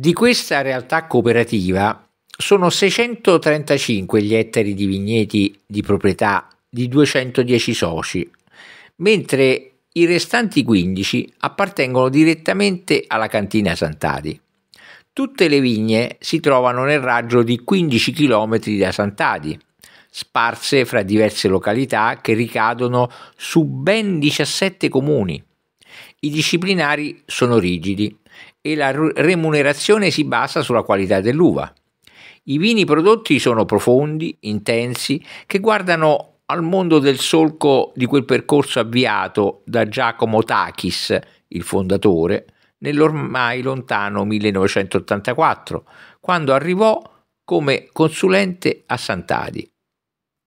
Di questa realtà cooperativa sono 635 gli ettari di vigneti di proprietà di 210 soci, mentre i restanti 15 appartengono direttamente alla cantina Sant'Adi. Tutte le vigne si trovano nel raggio di 15 km da Sant'Adi, sparse fra diverse località che ricadono su ben 17 comuni. I disciplinari sono rigidi e la remunerazione si basa sulla qualità dell'uva. I vini prodotti sono profondi, intensi, che guardano al mondo del solco di quel percorso avviato da Giacomo Takis, il fondatore, nell'ormai lontano 1984, quando arrivò come consulente a Sant'Adi.